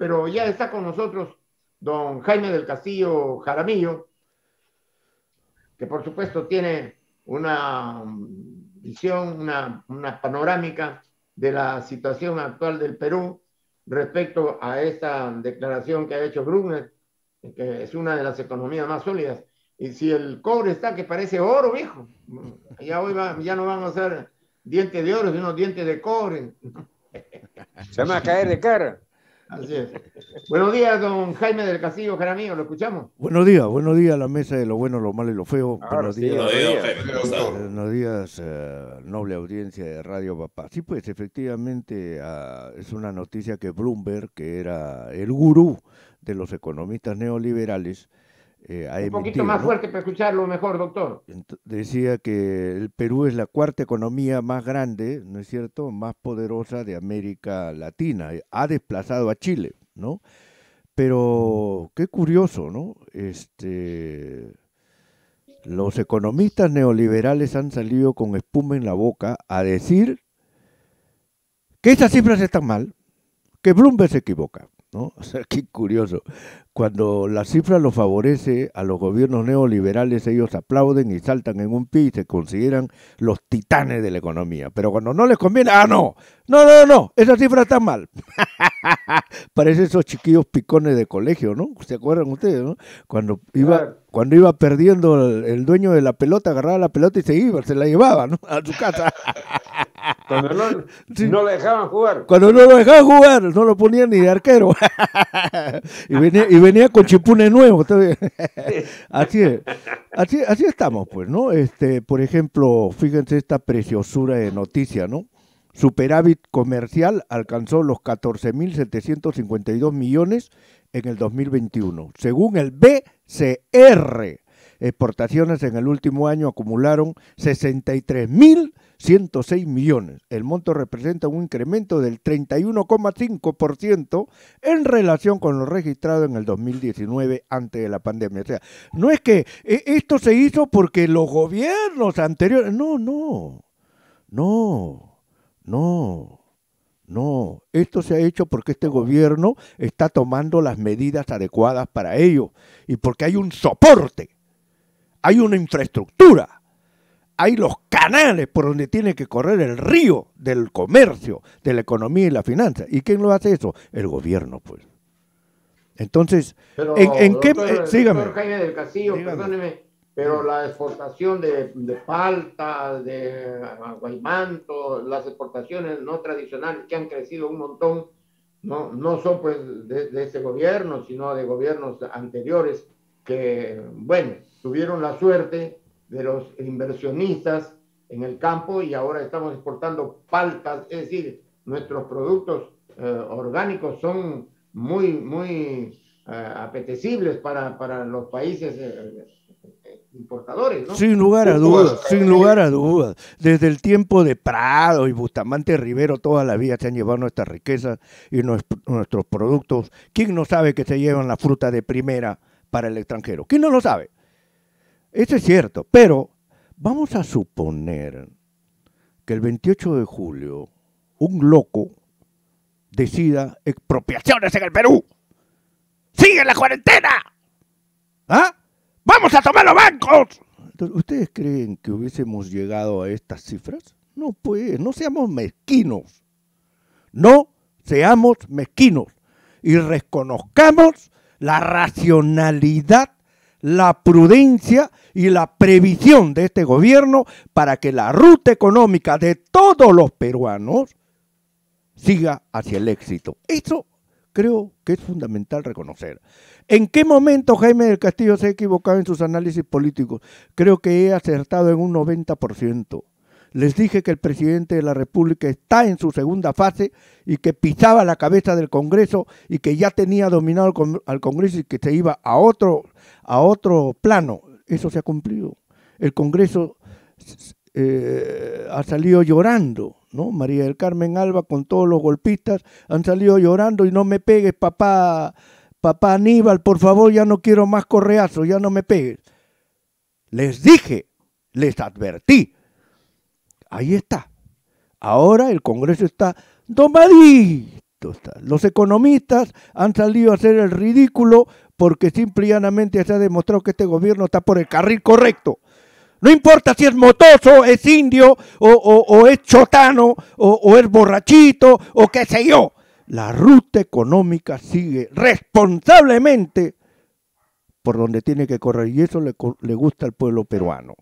pero ya está con nosotros don Jaime del Castillo Jaramillo, que por supuesto tiene una visión, una, panorámica de la situación actual del Perú respecto a esta declaración que ha hecho Brunner, que es una de las economías más sólidas. Y si el cobre está que parece oro, viejo, ya hoy ya no van a ser dientes de oro, sino dientes de cobre. Se me va a caer de cara. Así es. Buenos días, don Jaime del Castillo Jaramillo, ¿lo escuchamos? Buenos días, buenos días a la mesa de lo bueno, lo malo y lo feo. buenos, días, buenos días, eh, noble audiencia de Radio Papá. Sí, pues efectivamente ah, es una noticia que Bloomberg, que era el gurú de los economistas neoliberales, eh, Un poquito más fuerte para escucharlo mejor, doctor. Decía que el Perú es la cuarta economía más grande, ¿no es cierto?, más poderosa de América Latina. Eh, ha desplazado a Chile, ¿no? Pero qué curioso, ¿no? Este, los economistas neoliberales han salido con espuma en la boca a decir que esas cifras están mal, que Bloomberg se equivoca, ¿no? O sea, qué curioso. Cuando la cifra lo favorece a los gobiernos neoliberales, ellos aplauden y saltan en un pie y se consideran los titanes de la economía. Pero cuando no les conviene, ah, no, no, no, no, esa cifra está mal. Parece esos chiquillos picones de colegio, ¿no? ¿Se acuerdan ustedes, no? Cuando iba, cuando iba perdiendo el, dueño de la pelota, agarraba la pelota y se iba, se la llevaba, A su casa. Cuando ah, no, lo dejaban jugar. Cuando no lo dejaban jugar, no lo ponían ni de arquero. y, venía, y venía con chipune nuevo. así es. Así, así estamos, pues, ¿no? Este, por ejemplo, fíjense esta preciosura de noticia, ¿no? Superávit comercial alcanzó los 14.752 millones en el 2021, según el BCR exportaciones en el último año acumularon 63.106 millones. El monto representa un incremento del 31,5% en relación con lo registrado en el 2019 antes de la pandemia. O sea, no es que e, esto se hizo porque los gobiernos anteriores, no, no, no, no. No, esto se ha hecho porque este gobierno está tomando las medidas adecuadas para ello y porque hay un soporte hay una infraestructura, hay los canales por donde tiene que correr el río del comercio, de la economía y la finanza. ¿Y quién lo hace eso? El gobierno, pues. Entonces, ¿en, qué? sígame. Jaime del Castillo, perdóneme, pero la exportación de, de palta, de aguaymanto, las exportaciones no tradicionales que han crecido un montón, no, son pues de, de este gobierno, sino de gobiernos anteriores que, bueno, tuvieron la suerte de los inversionistas en el campo y ahora estamos exportando paltas, es decir, nuestros productos eh, orgánicos son muy, muy eh, apetecibles para, los países eh, importadores, Sin lugar a dudas, sin lugar a dudas. Desde el tiempo de Prado y Bustamante Rivero, toda la vida se han llevado nuestras riquezas y nuestros productos. ¿Quién no sabe que se llevan la fruta de primera para el extranjero? ¿Quién no lo sabe? Eso es cierto, pero vamos a suponer que el 28 de julio un loco decida expropiaciones en el Perú. ¡Sigue la cuarentena! ¿Ah? ¡Vamos a tomar los bancos! ¿Ustedes creen que hubiésemos llegado a estas cifras? No, pues, no seamos mezquinos. No seamos mezquinos y reconozcamos la racionalidad la prudencia y la previsión de este gobierno para que la ruta económica de todos los peruanos siga hacia el éxito. Eso creo que es fundamental reconocer. ¿En qué momento Jaime del Castillo se ha equivocado en sus análisis políticos? Creo que he acertado en un 90%. Les dije que el presidente de la República está en su segunda fase y que pisaba la cabeza del Congreso y que ya tenía dominado al Congreso y que se iba a otro a otro plano. Eso se ha cumplido. El Congreso eh, ha salido llorando, ¿no? María del Carmen Alba con todos los golpistas han salido llorando y no me pegues, papá, papá Aníbal, por favor, ya no quiero más correazos, ya no me pegues. Les dije, les advertí. Ahí está. Ahora el Congreso está domadito. Los economistas han salido a hacer el ridículo porque simple y llanamente se ha demostrado que este gobierno está por el carril correcto. No importa si es motoso, es indio, o, es chotano, o, es borrachito, o qué sé yo. La ruta económica sigue responsablemente por donde tiene que correr y eso le gusta al pueblo peruano.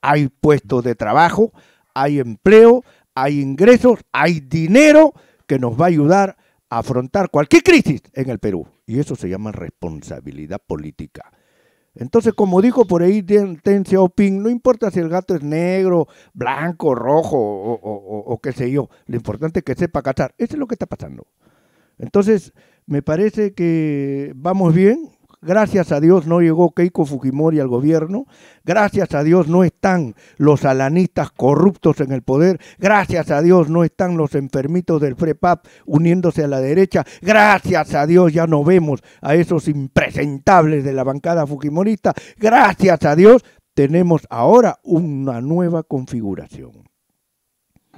Hay puestos de trabajo, hay empleo, hay ingresos, hay dinero que nos va a ayudar a afrontar cualquier crisis en el Perú. Y eso se llama responsabilidad política. Entonces, como dijo por ahí Ten Xiaoping, no importa si el gato es negro, blanco, rojo o, qué sé yo, lo importante es que sepa cazar. Eso es lo que está pasando. Entonces, me parece que vamos bien, Gracias a Dios no llegó Keiko Fujimori al gobierno. Gracias a Dios no están los alanistas corruptos en el poder. Gracias a Dios no están los enfermitos del FREPAP uniéndose a la derecha. Gracias a Dios ya no vemos a esos impresentables de la bancada Fujimorista. Gracias a Dios tenemos ahora una nueva configuración.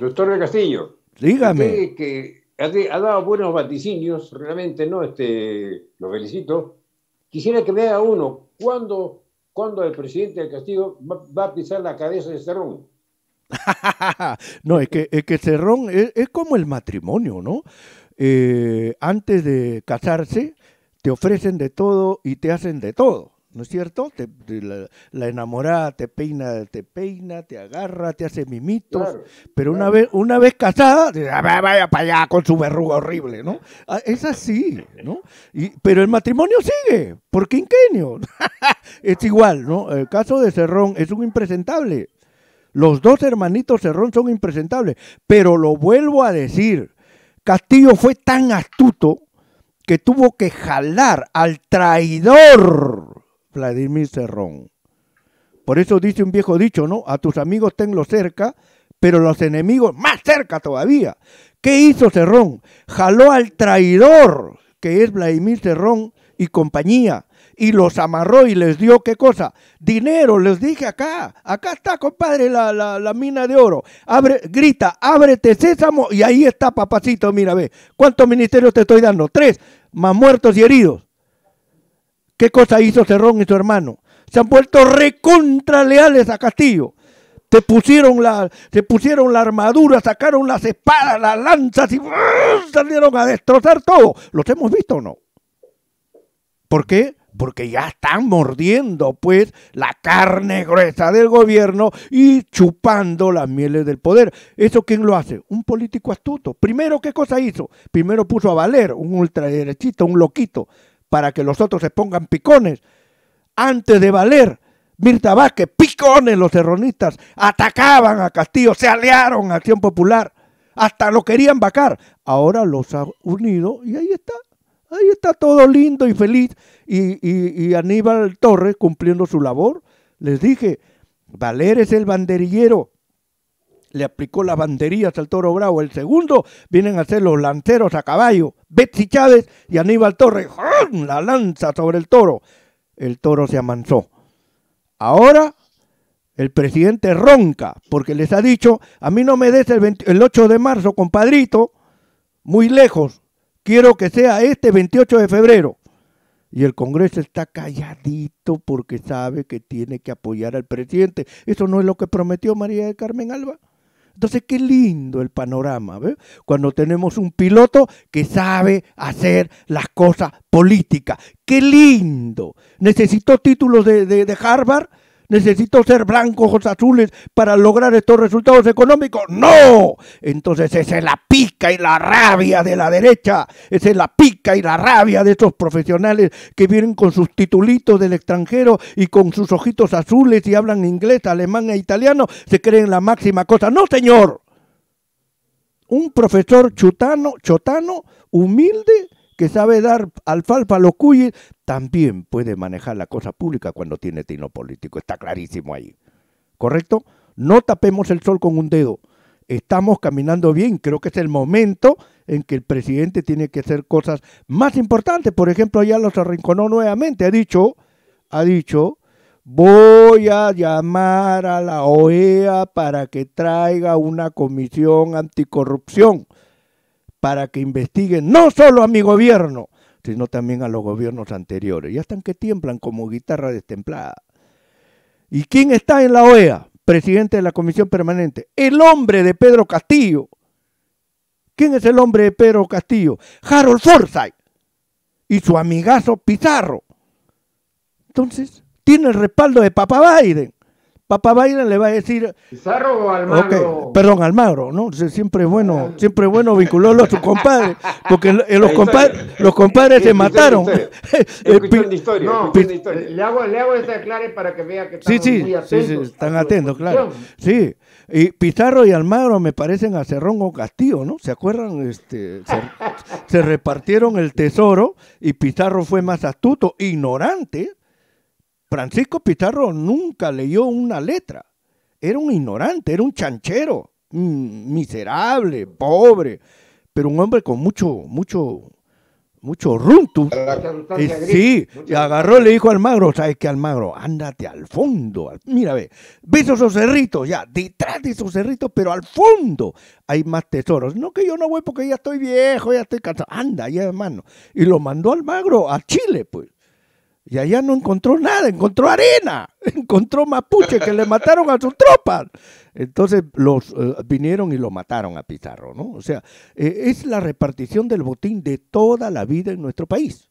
Doctor de Castillo. Dígame. que ha, dado buenos vaticinios, realmente, ¿no? Este, lo felicito Quisiera que vea uno, ¿cuándo, cuando el presidente del Castillo va, a pisar la cabeza de Cerrón? no, es que, es que Cerrón es, como el matrimonio, ¿no? Eh, antes de casarse, te ofrecen de todo y te hacen de todo. ¿no es cierto? Te, la, enamorada te peina, te peina, te agarra, te hace mimitos, pero una vez una vez casada, ah, vaya, para allá con su verruga horrible, ¿no? Ah, es así, ¿no? pero el matrimonio sigue, por quinquenio. es igual, ¿no? El caso de Cerrón es un impresentable. Los dos hermanitos Cerrón son impresentables, pero lo vuelvo a decir, Castillo fue tan astuto que tuvo que jalar al traidor Vladimir Cerrón. Por eso dice un viejo dicho, ¿no? A tus amigos tenlo cerca, pero los enemigos más cerca todavía. ¿Qué hizo Serrón, Jaló al traidor, que es Vladimir Serrón y compañía, y los amarró y les dio, ¿qué cosa? Dinero, les dije acá, acá está, compadre, la, la mina de oro. Abre, grita, ábrete sésamo, y ahí está, papacito, mira, ve, ¿cuántos ministerios te estoy dando? Tres, más muertos y heridos. ¿Qué cosa hizo Cerrón y su hermano? Se han vuelto recontra leales a Castillo. Se pusieron, la, pusieron la armadura, sacaron las espadas, las lanzas y salieron a destrozar todo. ¿Los hemos visto o no? ¿Por qué? Porque ya están mordiendo, pues, la carne gruesa del gobierno y chupando las mieles del poder. ¿Eso quién lo hace? Un político astuto. Primero, ¿qué cosa hizo? Primero puso a Valer, un ultraderechito, un loquito para que los otros se pongan picones. Antes de valer, Mirta Vázquez, picones los serronistas, atacaban a Castillo, se aliaron a Acción Popular, hasta lo querían vacar. Ahora los ha unido y ahí está, ahí está todo lindo y feliz. Y, y Aníbal Torres cumpliendo su labor. Les dije, Valer es el banderillero, le aplicó las banderías al toro bravo. El segundo vienen a ser los lanceros a caballo, Betsy Chávez y Aníbal Torres. La lanza sobre el toro. El toro se amansó. Ahora el presidente ronca porque les ha dicho, a mí no me des el, 8 de marzo, compadrito, muy lejos. Quiero que sea este 28 de febrero. Y el Congreso está calladito porque sabe que tiene que apoyar al presidente. Eso no es lo que prometió María de Carmen Alba. Entonces, qué lindo el panorama, ¿ves? Cuando tenemos un piloto que sabe hacer las cosas políticas. Qué lindo. Necesito títulos de Harvard necesito ser blanco, ojos azules para lograr estos resultados económicos. ¡No! Entonces esa es la pica y la rabia de la derecha, esa es la pica y la rabia de estos profesionales que vienen con sus titulitos del extranjero y con sus ojitos azules y hablan inglés, alemán e italiano, se creen la máxima cosa. ¡No, señor! Un profesor chutano, chotano, humilde, que sabe dar alfalfa a los cuyes, también puede manejar la cosa pública cuando tiene tino político. Está clarísimo ahí. ¿Correcto? No tapemos el sol con un dedo. Estamos caminando bien. Creo que es el momento en que el presidente tiene que hacer cosas más importantes. Por ejemplo, ya los arrinconó nuevamente. Ha dicho, ha dicho, voy a llamar a la OEA para que traiga una comisión anticorrupción para que investiguen no solo a mi gobierno, sino también a los gobiernos anteriores. Ya están que tiemblan como guitarra destemplada. ¿Y quién está en la OEA? Presidente de la Comisión Permanente. El hombre de Pedro Castillo. ¿Quién es el hombre de Pedro Castillo? Harold Forsyth y su amigazo Pizarro. Entonces, tiene el respaldo de Papa Biden. Papá Baila le va a decir. Pizarro o Almagro. perdón, Almagro, ¿no? Siempre es bueno, siempre bueno vincularlo a su compadre. porque los, compadres, los compadres se mataron. Eh, eh, historia. historia. Eh, le hago, le hago esa para que vea que están sí, sí, atentos. Sí, sí, están atentos, claro. Sí. Y Pizarro y Almagro me parecen a Cerrón o Castillo, ¿no? ¿Se acuerdan? Este, se, repartieron el tesoro y Pizarro fue más astuto, ignorante, Francisco Pizarro nunca leyó una letra. Era un ignorante, era un chanchero, mm, miserable, pobre, pero un hombre con mucho, mucho, mucho rutus. Eh, sí, y agarró y le dijo a Almagro, ¿sabes qué, Almagro? Ándate al fondo. mira, ve, ves esos cerritos ya, detrás de esos cerritos, pero al fondo hay más tesoros. No que yo no voy porque ya estoy viejo, ya estoy cansado. Anda, ya hermano. Y lo mandó Almagro a Chile, pues. Y allá no encontró nada, encontró arena, encontró mapuche que le mataron a sus tropas. Entonces los eh, vinieron y lo mataron a Pizarro, ¿no? O sea, eh, es la repartición del botín de toda la vida en nuestro país.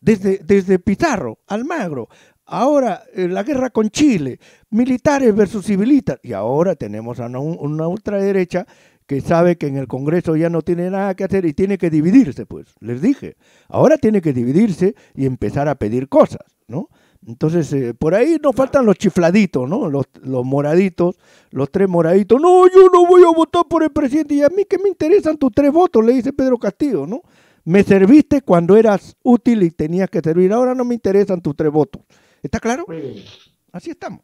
Desde, desde Pizarro, Almagro, ahora eh, la guerra con Chile, militares versus civilistas, y ahora tenemos a una, una ultraderecha que sabe que en el Congreso ya no tiene nada que hacer y tiene que dividirse, pues, les dije. Ahora tiene que dividirse y empezar a pedir cosas, ¿no? Entonces, eh, por ahí nos faltan los chifladitos, ¿no? Los, los, moraditos, los tres moraditos. No, yo no voy a votar por el presidente. Y a mí que me interesan tus tres votos, le dice Pedro Castillo, ¿no? Me serviste cuando eras útil y tenías que servir. Ahora no me interesan tus tres votos. ¿Está claro? Así estamos.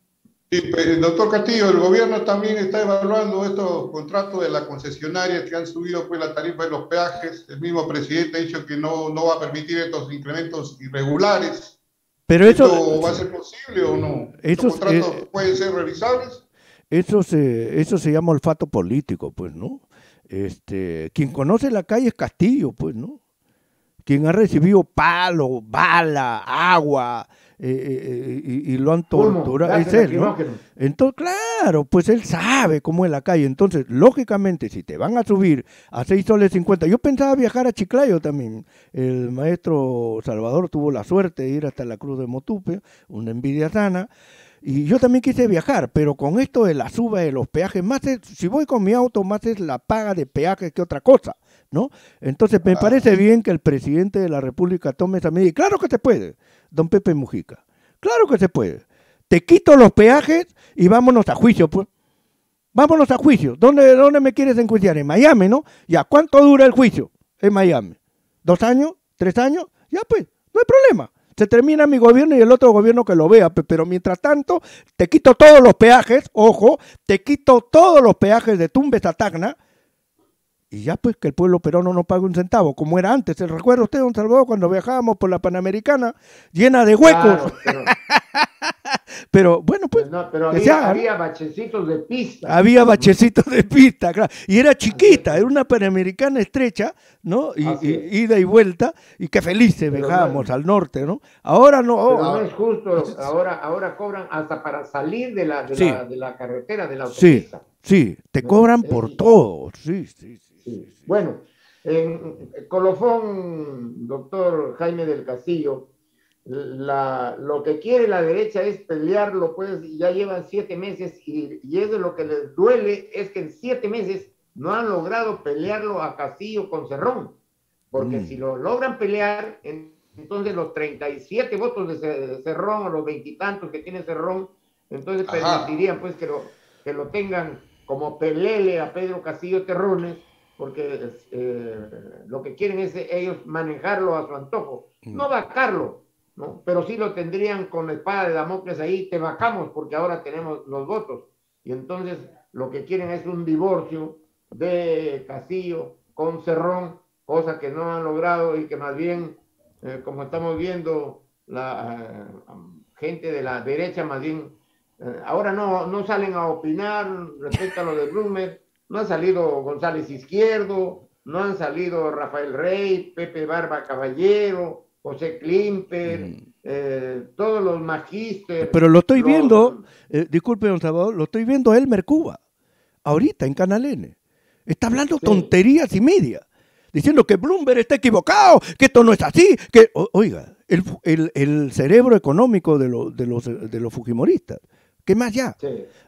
Sí, pues, doctor Castillo, el gobierno también está evaluando estos contratos de la concesionaria que han subido pues, la tarifa de los peajes. El mismo presidente ha dicho que no, no va a permitir estos incrementos irregulares. Pero esto, va a ser posible o no? ¿Estos contratos eh, pueden ser revisables? Eso se, eso se llama olfato político, pues, ¿no? Este, quien conoce la calle es Castillo, pues, ¿no? Quien ha recibido palo, bala, agua, eh, eh, eh, y, lo han torturado. Entonces, claro, pues él sabe cómo es la calle. Entonces, lógicamente, si te van a subir a 6 soles 50, yo pensaba viajar a Chiclayo también. El maestro Salvador tuvo la suerte de ir hasta la Cruz de Motupe, una envidia sana. Y yo también quise viajar, pero con esto de la suba de los peajes, más si voy con mi auto, más es la paga de peajes que otra cosa, ¿no? Entonces me ah, parece bien que el presidente de la República tome esa medida. Y claro que te puede. Don Pepe Mujica. Claro que se puede. Te quito los peajes y vámonos a juicio, pues. Vámonos a juicio. ¿Dónde, dónde me quieres enjuiciar? En Miami, ¿no? Ya, ¿cuánto dura el juicio en Miami? ¿Dos años? ¿Tres años? Ya, pues, no hay problema. Se termina mi gobierno y el otro gobierno que lo vea, pero mientras tanto, te quito todos los peajes, ojo, te quito todos los peajes de Tumbes a Tacna, y ya pues que el pueblo peruano no paga un centavo, como era antes. ¿Se recuerda usted, don Salvador, cuando viajábamos por la Panamericana llena de huecos? pero... bueno, pues... pues había, bachecitos de pista. Había bachecitos de pista, claro. Y era chiquita, era una Panamericana estrecha, ¿no? Y, ida y vuelta, y qué felices viajábamos al norte, ¿no? Ahora no... ahora oh, es justo, ahora, cobran hasta para salir de la, de la, de la carretera, de la autopista. Sí, te cobran por todo. Sí, sí, sí. Bueno, en Colofón, doctor Jaime del Castillo, lo que quiere la derecha es pelearlo, pues ya llevan siete meses y, es eso lo que les duele, es que en siete meses no han logrado pelearlo a Castillo con Cerrón, porque mm. si lo logran pelear, entonces los 37 votos de Cerrón o los veintitantos que tiene Cerrón, entonces permitirían pues que lo, que lo tengan como pelele a Pedro Castillo Terrones, porque eh, lo que quieren es ellos manejarlo a su antojo, mm. no vacarlo, ¿no? pero sí lo tendrían con la espada de Damocles ahí, te vacamos porque ahora tenemos los votos. Y entonces lo que quieren es un divorcio de Castillo con Cerrón, cosa que no han logrado y que más bien, eh, como estamos viendo, la eh, gente de la derecha más bien eh, ahora no, no salen a opinar respecto a lo de Bloomberg no han salido González Izquierdo, no han salido Rafael Rey, Pepe Barba Caballero, José Klimper, mm. eh, todos los magistros Pero lo estoy viendo, eh, disculpe, don Salvador, lo estoy viendo a Elmer Cuba, ahorita en Canal N. Está hablando tonterías y media, diciendo que Bloomberg está equivocado, que esto no es así, que, oiga, el, el, el, cerebro económico de, de, los, de los fujimoristas ¿Qué más ya?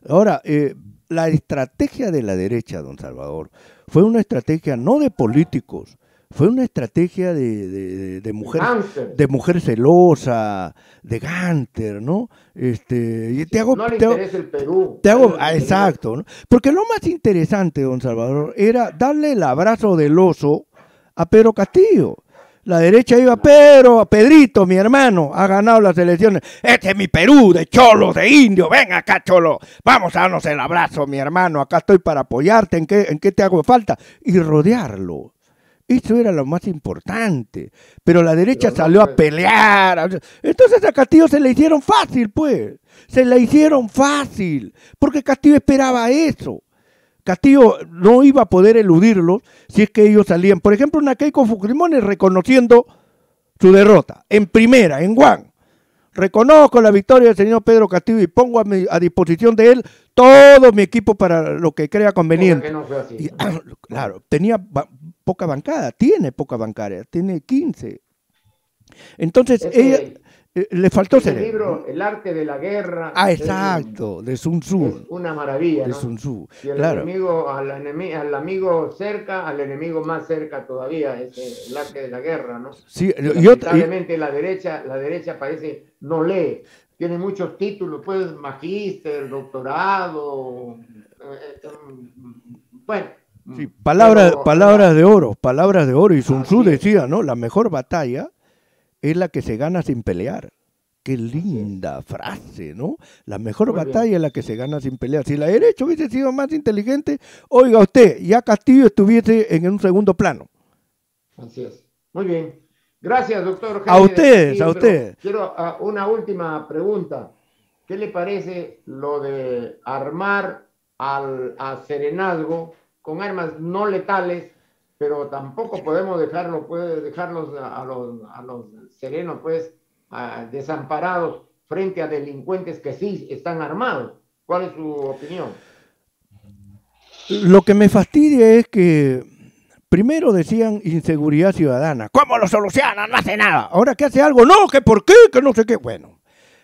Ahora, eh, la estrategia de la derecha, don Salvador, fue una estrategia no de políticos, fue una estrategia de, de, mujer de mujer celosa, de Ganter, ¿no? Este, y te hago, no le te el Perú. Te hago, ah, exacto, ¿no? Porque lo más interesante, don Salvador, era darle el abrazo del oso a Pedro Castillo. La derecha iba, pero a Pedrito, mi hermano, ha ganado las elecciones. Este es mi Perú, de cholos, de indio. Ven acá, cholo. Vamos a darnos el abrazo, mi hermano. Acá estoy para apoyarte. ¿En qué, en qué te hago falta? Y rodearlo. Eso era lo más importante. Pero la derecha salió a pelear. Entonces a Castillo se le hicieron fácil, pues. Se le hicieron fácil. Porque Castillo esperaba eso. Castillo no iba a poder eludirlos si es que ellos salían. Por ejemplo, una Keiko Fujimori reconociendo su derrota en primera, en Juan Reconozco la victoria del señor Pedro Castillo y pongo a, disposición de él todo mi equipo para lo que crea conveniente. claro, tenía poca bancada, tiene poca bancada. tiene 15. Entonces, ella eh, le faltó ser. el libro, El arte de la guerra. Ah, exacto, de Sun Tzu. una maravilla. De Sun Tzu. el al, enemigo, al amigo cerca, al enemigo más cerca todavía, es el arte de la guerra, ¿no? Lamentablemente la derecha, la derecha parece no lee. Tiene muchos títulos, pues magíster, doctorado. Eh, eh, bueno. Sí, palabras, de oro, palabras de oro. Y Sun Tzu decía, ¿no? La mejor batalla es la que se gana sin pelear. Qué linda frase, ¿no? La mejor batalla es la que se gana sin pelear. Si la derecha hubiese sido más inteligente, oiga usted, ya Castillo estuviese en un segundo plano. Así es. Muy bien. Gracias, doctor. a ustedes, a ustedes. Quiero ah, una última pregunta. ¿Qué le parece lo de armar al, a Serenazgo con armas no letales pero tampoco podemos dejarlo, pues, dejarlos a los, serenos, pues, desamparados frente a delincuentes que sí están armados. ¿Cuál es su opinión? Lo que me fastidia es que primero decían inseguridad ciudadana. ¿Cómo lo solucionan? No hace nada. Ahora que hace algo, no, que por qué, que no sé qué. Bueno,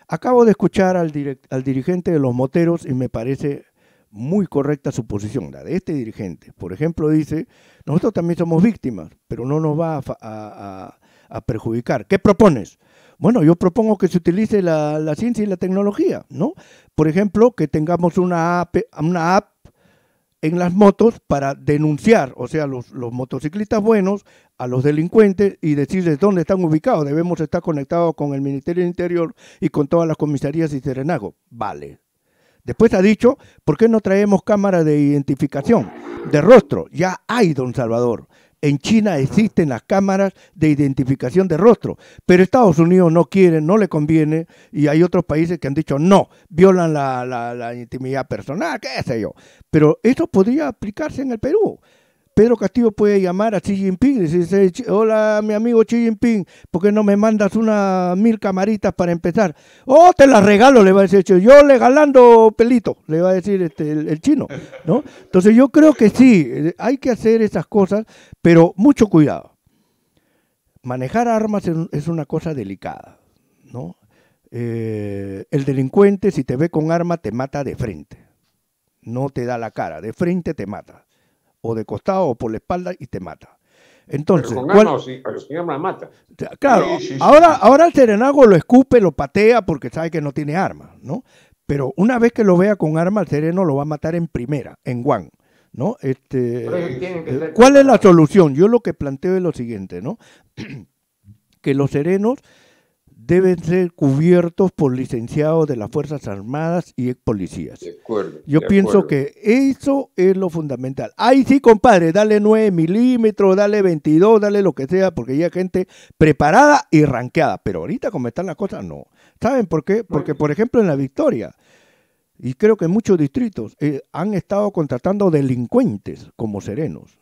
acabo de escuchar al, al dirigente de los moteros y me parece muy correcta suposición, la de este dirigente. Por ejemplo, dice, nosotros también somos víctimas, pero no nos va a, perjudicar. ¿Qué propones? Bueno, yo propongo que se utilice la, ciencia y la tecnología, ¿no? Por ejemplo, que tengamos una app, una app en las motos para denunciar, o sea, los, los motociclistas buenos, a los delincuentes y decirles dónde están ubicados. Debemos estar conectados con el Ministerio del Interior y con todas las comisarías y serenago. Vale, Después ha dicho, ¿por qué no traemos cámaras de identificación de rostro? Ya hay, don Salvador. En China existen las cámaras de identificación de rostro, pero Estados Unidos no quiere, no le conviene, y hay otros países que han dicho no, violan la, la, la intimidad personal, qué sé yo. Pero eso podría aplicarse en el Perú. Pedro Castillo puede llamar a Xi Jinping y decir, hola mi amigo Xi Jinping, ¿por qué no me mandas unas mil camaritas para empezar? Oh, te las regalo, le va a decir, yo le galando pelito, le va a decir este, el, chino, ¿no? Entonces yo creo que sí, eh, hay que hacer esas cosas, pero mucho cuidado. Manejar armas es una cosa delicada, ¿no? Eh, el delincuente, si te ve con arma, te mata de frente. No te da la cara, de frente te mata o de costado o por la espalda y te mata. Entonces, mata. Claro, ahora, ahora el serenago lo escupe, lo patea porque sabe que no tiene arma, ¿no? Pero una vez que lo vea con arma, el sereno lo va a matar en primera, en Guan. ¿No? Este, eh, ¿Cuál es la solución? Yo lo que planteo es lo siguiente, ¿no? que los serenos deben ser cubiertos por licenciados de las Fuerzas Armadas y ex policías. Yo pienso que eso es lo fundamental. Ahí sí, compadre, dale 9 milímetros, dale 22, dale lo que sea, porque ya hay gente preparada y ranqueada. Pero ahorita como están las cosas, no. ¿Saben por qué? Porque, por ejemplo, en la Victoria, y creo que en muchos distritos, eh, han estado contratando delincuentes como serenos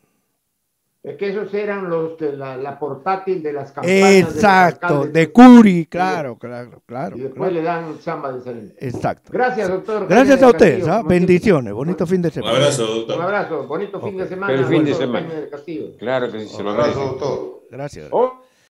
que esos eran los de la, portátil de las campanas. Exacto, de, Curi, claro, claro, claro. Y después le dan chamba de salida. Exacto. Gracias, doctor. Gracias a ustedes. ¿ah? Bendiciones. Bonito fin de semana. Un abrazo, doctor. Un abrazo. Bonito fin de semana. El fin de semana. Claro que sí, se lo doctor. Gracias. Oh,